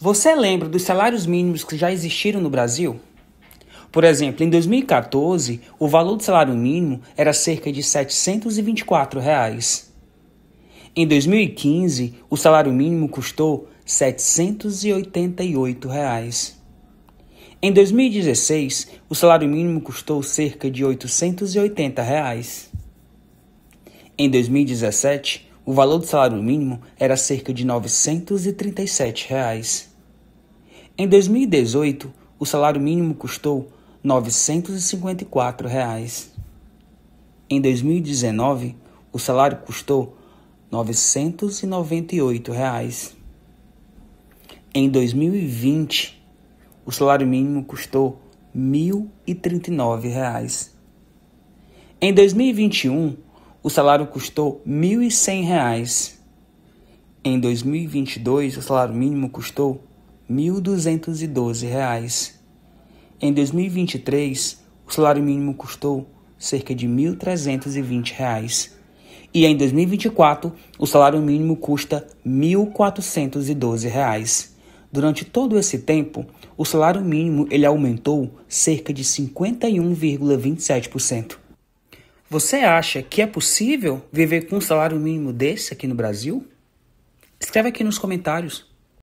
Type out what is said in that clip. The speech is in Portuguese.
Você lembra dos salários mínimos que já existiram no Brasil? Por exemplo, em 2014, o valor do salário mínimo era cerca de R$ 724. Reais. Em 2015, o salário mínimo custou R$ 788. Reais. Em 2016, o salário mínimo custou cerca de R$ 880. Reais. Em 2017, o valor do salário mínimo era cerca de R$ 937. Reais. Em 2018, o salário mínimo custou R$ 954. Reais. Em 2019, o salário custou R$ 998. Reais. Em 2020, o salário mínimo custou R$ 1.039. Reais. Em 2021, o salário custou R$ 1.100. Reais. Em 2022, o salário mínimo custou R$ 1.212. Em 2023, o salário mínimo custou cerca de R$ 1.320. E em 2024, o salário mínimo custa R$ 1.412. Durante todo esse tempo, o salário mínimo ele aumentou cerca de 51,27%. Você acha que é possível viver com um salário mínimo desse aqui no Brasil? Escreve aqui nos comentários.